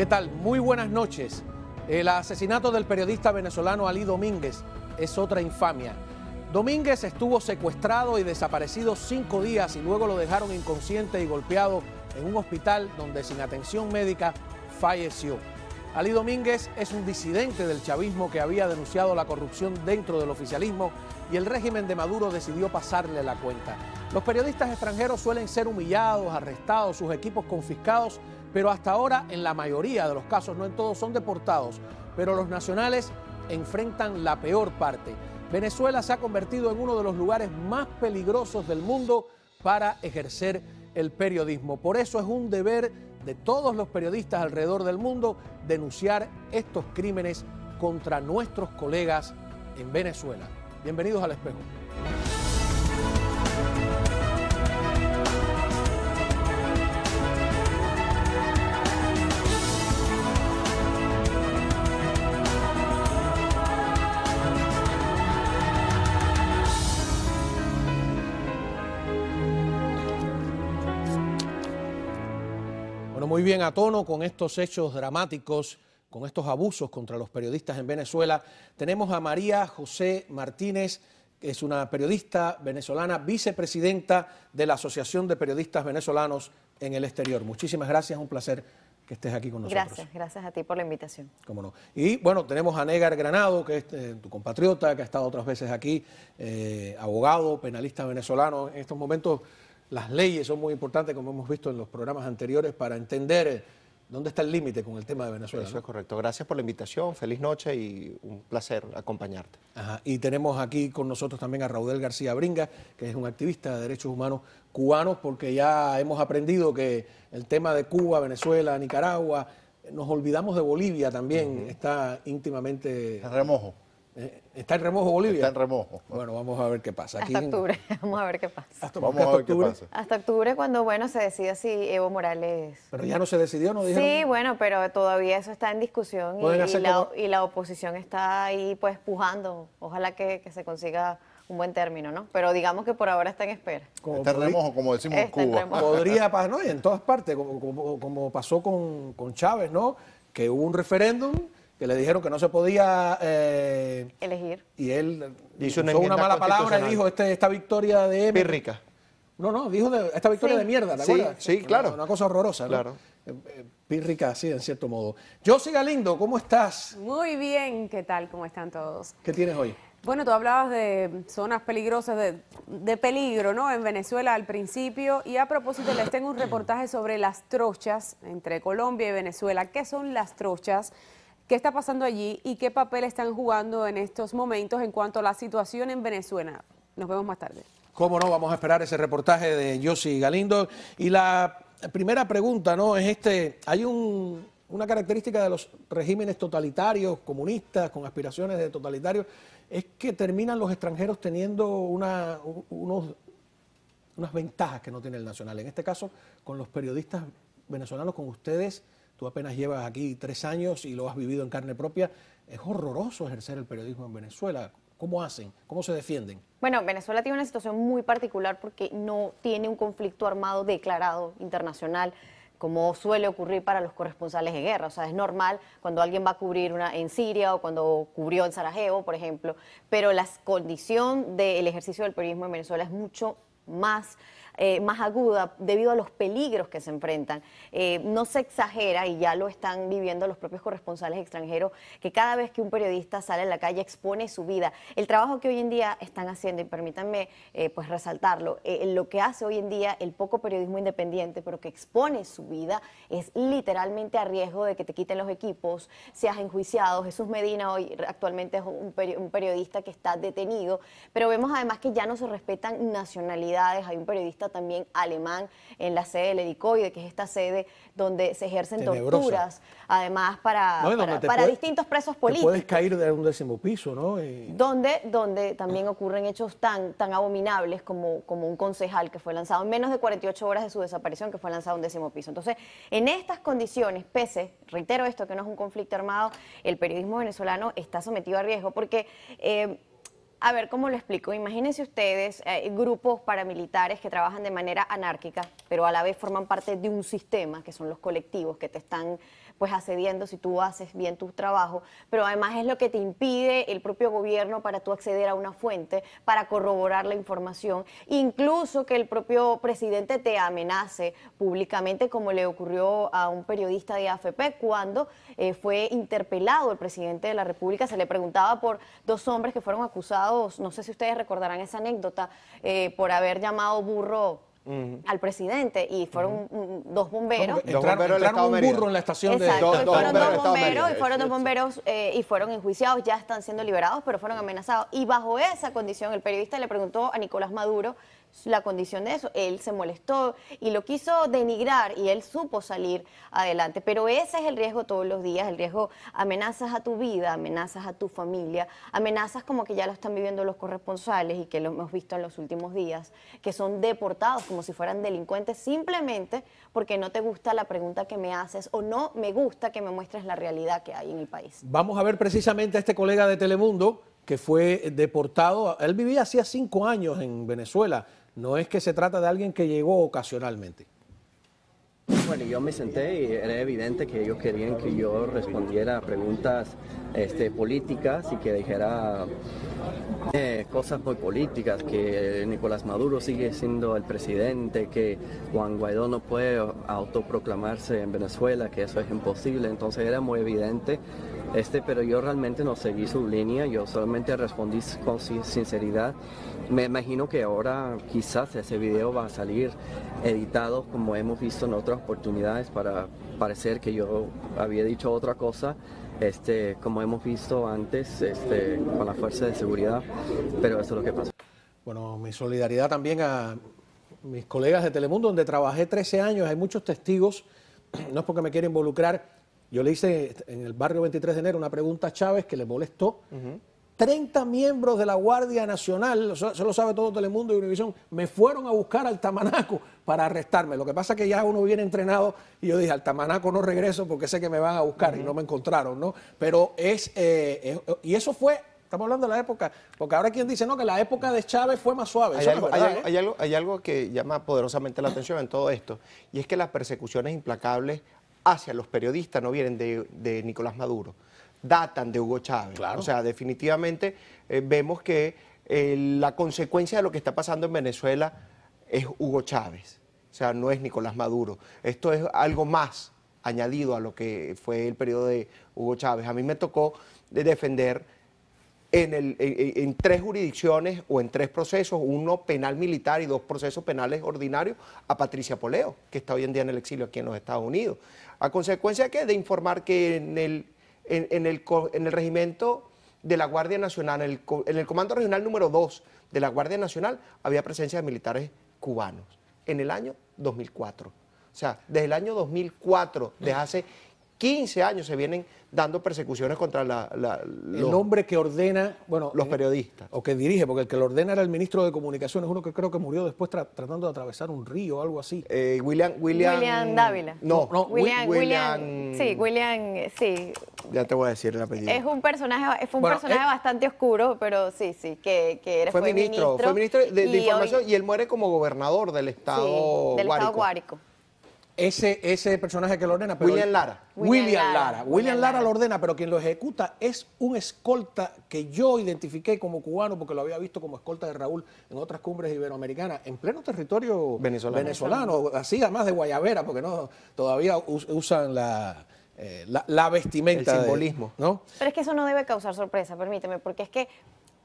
¿Qué tal? Muy buenas noches. El asesinato del periodista venezolano Ali Domínguez es otra infamia. Domínguez estuvo secuestrado y desaparecido cinco días y luego lo dejaron inconsciente y golpeado en un hospital donde sin atención médica falleció. Ali Domínguez es un disidente del chavismo que había denunciado la corrupción dentro del oficialismo y el régimen de Maduro decidió pasarle la cuenta. Los periodistas extranjeros suelen ser humillados, arrestados, sus equipos confiscados, pero hasta ahora en la mayoría de los casos, no en todos, son deportados. Pero los nacionales enfrentan la peor parte. Venezuela se ha convertido en uno de los lugares más peligrosos del mundo para ejercer el periodismo. Por eso es un deber de todos los periodistas alrededor del mundo denunciar estos crímenes contra nuestros colegas en Venezuela. Bienvenidos al espejo. muy bien a tono con estos hechos dramáticos, con estos abusos contra los periodistas en Venezuela, tenemos a María José Martínez, que es una periodista venezolana, vicepresidenta de la Asociación de Periodistas Venezolanos en el Exterior. Muchísimas gracias, un placer que estés aquí con nosotros. Gracias, gracias a ti por la invitación. Cómo no. Y bueno, tenemos a Negar Granado, que es eh, tu compatriota, que ha estado otras veces aquí, eh, abogado, penalista venezolano. En estos momentos las leyes son muy importantes, como hemos visto en los programas anteriores, para entender eh, dónde está el límite con el tema de Venezuela. Eso es correcto. Gracias por la invitación, feliz noche y un placer acompañarte. Y tenemos aquí con nosotros también a Raudel García Bringa, que es un activista de derechos humanos cubanos, porque ya hemos aprendido que el tema de Cuba, Venezuela, Nicaragua, eh, nos olvidamos de Bolivia también, está íntimamente... remojo. Eh, está en remojo Bolivia. Está en remojo. Bueno, vamos a ver qué pasa. Aquí hasta octubre, vamos a ver qué pasa. Hasta, octubre. Hasta octubre cuando, bueno, se decida si Evo Morales... Pero ya no se decidió, ¿no dijeron? Sí, bueno, pero todavía eso está en discusión y, la, oposición está ahí pues pujando. Ojalá que, se consiga un buen término, ¿no? Pero digamos que por ahora está en espera. está en remojo, como decimos en Cuba. Podría pasar, ¿no? Y en todas partes, como, pasó con, con Chávez, ¿no? Que hubo un referéndum que le dijeron que no se podía eh, elegir. Y él hizo una, mala palabra y dijo este, esta victoria de... Pírrica. No, no, dijo de, esta victoria de mierda, ¿te acuerdas? Sí, claro. Una, cosa horrorosa, Claro. Eh, eh, pírrica, sí, en cierto modo. José Galindo, ¿cómo estás? Muy bien, ¿qué tal? ¿Cómo están todos? ¿Qué tienes hoy? Bueno, tú hablabas de zonas peligrosas, de, de, peligro, ¿no? En Venezuela al principio. Y a propósito, les tengo un reportaje sobre las trochas entre Colombia y Venezuela. ¿Qué son las trochas? ¿Qué está pasando allí y qué papel están jugando en estos momentos en cuanto a la situación en Venezuela? Nos vemos más tarde. Cómo no, vamos a esperar ese reportaje de Yossi Galindo. Y la primera pregunta, ¿no? Es este, hay una característica de los regímenes totalitarios, comunistas, con aspiraciones de totalitarios, es que terminan los extranjeros teniendo unos, unas ventajas que no tiene el nacional. En este caso, con los periodistas venezolanos, con ustedes Tú apenas llevas aquí tres años y lo has vivido en carne propia. Es horroroso ejercer el periodismo en Venezuela. ¿Cómo hacen? ¿Cómo se defienden? Bueno, Venezuela tiene una situación muy particular porque no tiene un conflicto armado declarado internacional como suele ocurrir para los corresponsales de guerra. O sea, es normal cuando alguien va a cubrir una en Siria o cuando cubrió en Sarajevo, por ejemplo, pero la condición del ejercicio del periodismo en Venezuela es mucho más eh, más aguda debido a los peligros que se enfrentan. Eh, no se exagera, y ya lo están viviendo los propios corresponsales extranjeros, que cada vez que un periodista sale en la calle expone su vida. El trabajo que hoy en día están haciendo, y permítanme eh, pues resaltarlo, lo que hace hoy en día el poco periodismo independiente, pero que expone su vida, es literalmente a riesgo de que te quiten los equipos, seas enjuiciado. Jesús Medina hoy actualmente es un periodista que está detenido, pero vemos además que ya no se respetan nacionalidades, hay un periodista también alemán en la sede del Ledicoide, que es esta sede donde se ejercen torturas, además para, para, distintos presos políticos. Puedes caer de un décimo piso, ¿no? Donde, donde también ocurren hechos tan, tan abominables como, como un concejal que fue lanzado en menos de 48 horas de su desaparición, que fue lanzado a un décimo piso. Entonces, en estas condiciones, pese, reitero esto, que no es un conflicto armado, el periodismo venezolano está sometido a riesgo porque... Eh, a ver, ¿cómo lo explico? Imagínense ustedes eh, grupos paramilitares que trabajan de manera anárquica, pero a la vez forman parte de un sistema, que son los colectivos que te están pues accediendo si tú haces bien tu trabajo, pero además es lo que te impide el propio gobierno para tú acceder a una fuente, para corroborar la información, incluso que el propio presidente te amenace públicamente, como le ocurrió a un periodista de AFP cuando eh, fue interpelado el presidente de la República, se le preguntaba por dos hombres que fueron acusados no sé si ustedes recordarán esa anécdota, eh, por haber llamado burro al presidente y fueron dos bomberos. entraron, un burro en la estación de... fueron dos bomberos, y fueron dos bomberos eh, y fueron enjuiciados, ya están siendo liberados, pero fueron amenazados. Y bajo esa condición, el periodista le preguntó a Nicolás Maduro la condición de eso. Él se molestó y lo quiso denigrar y él supo salir adelante. Pero ese es el riesgo todos los días, el riesgo amenazas a tu vida, amenazas a tu familia, amenazas como que ya lo están viviendo los corresponsales y que lo hemos visto en los últimos días, que son deportados como si fueran delincuentes simplemente porque no te gusta la pregunta que me haces o no me gusta que me muestres la realidad que hay en el país. Vamos a ver precisamente a este colega de Telemundo que fue deportado. Él vivía hacía cinco años en Venezuela. No es que se trata de alguien que llegó ocasionalmente. Bueno, yo me senté y era evidente que ellos querían que yo respondiera a preguntas este, políticas y que dijera eh, cosas muy políticas, que Nicolás Maduro sigue siendo el presidente, que Juan Guaidó no puede autoproclamarse en Venezuela, que eso es imposible. Entonces era muy evidente este, pero yo realmente no seguí su línea, yo solamente respondí con sinceridad. Me imagino que ahora quizás ese video va a salir editado como hemos visto en otras oportunidades para parecer que yo había dicho otra cosa, este, como hemos visto antes este, con la fuerza de seguridad, pero eso es lo que pasó. Bueno, mi solidaridad también a mis colegas de Telemundo, donde trabajé 13 años, hay muchos testigos, no es porque me quiera involucrar, yo le hice en el barrio 23 de enero una pregunta a Chávez que le molestó. 30 miembros de la Guardia Nacional, se lo sabe todo Telemundo y Univisión, me fueron a buscar al Tamanaco para arrestarme. Lo que pasa es que ya uno viene entrenado y yo dije, al Tamanaco no regreso porque sé que me van a buscar y no me encontraron, ¿no? Pero eh, es, y eso fue, estamos hablando de la época, porque ahora quien dice, no, que la época de Chávez fue más suave. hay algo que llama poderosamente la atención en todo esto, y es que las persecuciones implacables hacia los periodistas no vienen de, Nicolás Maduro, datan de Hugo Chávez. O sea, definitivamente eh, vemos que eh, la consecuencia de lo que está pasando en Venezuela es Hugo Chávez. O sea, no es Nicolás Maduro. Esto es algo más añadido a lo que fue el periodo de Hugo Chávez. A mí me tocó defender en, tres jurisdicciones o en tres procesos, uno penal militar y dos procesos penales ordinarios, a Patricia Poleo, que está hoy en día en el exilio aquí en los Estados Unidos. ¿A consecuencia de qué? De informar que en el, en, el, regimiento de la Guardia Nacional, en el, en el Comando Regional número 2 de la Guardia Nacional, había presencia de militares cubanos en el año 2004. O sea, desde el año 2004, desde hace 15 años se vienen dando persecuciones contra el hombre que ordena, bueno, los eh, periodistas. O que dirige, porque el que lo ordena era el ministro de Comunicaciones, uno que creo que murió después tratando de atravesar un río o algo así. Eh, William, William, Dávila. No, no William, Sí, William, eh, sí. Ya te voy a decir el apellido. Es un personaje, un personaje bastante oscuro, pero sí, sí, que, era, fue, ministro, Fue ministro de, Información y él muere como gobernador del estado sí, del Estado Guárico ese, personaje que lo ordena. William Lara. William, Lara. William Lara. lo ordena, pero quien lo ejecuta es un escolta que yo identifiqué como cubano porque lo había visto como escolta de Raúl en otras cumbres iberoamericanas, en pleno territorio venezolano, venezolano así además de Guayabera porque no todavía usan eh, la... vestimenta. El simbolismo. ¿no? Pero es que eso no debe causar sorpresa, permíteme, porque es que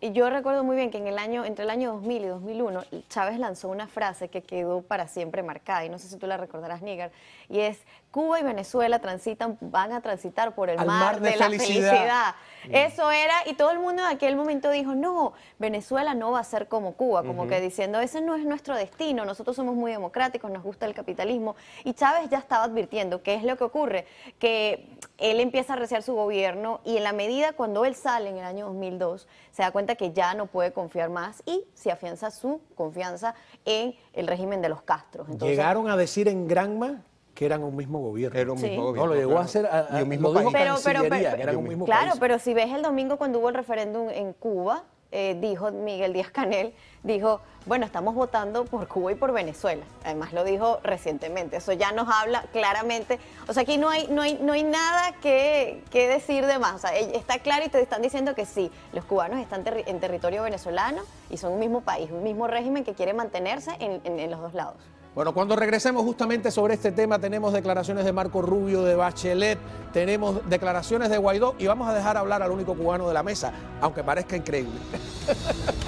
y yo recuerdo muy bien que en el año, entre el año 2000 y 2001, Chávez lanzó una frase que quedó para siempre marcada, y no sé si tú la recordarás, Níger, y es, Cuba y Venezuela transitan, van a transitar por el mar, de, la felicidad. Mm. Eso era, y todo el mundo en aquel momento dijo, no, Venezuela no va a ser como Cuba, como que diciendo, ese no es nuestro destino, nosotros somos muy democráticos, nos gusta el capitalismo. Y Chávez ya estaba advirtiendo qué es lo que ocurre, que él empieza a reciar su gobierno y en la medida cuando él sale en el año 2002, se da cuenta que ya no puede confiar más y se afianza su confianza en el régimen de los Castros. ¿Llegaron a decir en Granma que eran un mismo gobierno. No, lo llegó a hacer a, mismo país. pero, un Claro, pero si ves el domingo cuando hubo el referéndum en Cuba, eh, dijo Miguel Díaz Canel, dijo, bueno, estamos votando por Cuba y por Venezuela. Además lo dijo recientemente. Eso ya nos habla claramente. O sea, aquí no hay, no hay, no hay nada que, decir de más. está claro y te están diciendo que sí, los cubanos están en territorio venezolano y son un mismo país, un mismo régimen que quiere mantenerse en los dos lados. Bueno, cuando regresemos justamente sobre este tema, tenemos declaraciones de Marco Rubio, de Bachelet, tenemos declaraciones de Guaidó y vamos a dejar hablar al único cubano de la mesa, aunque parezca increíble.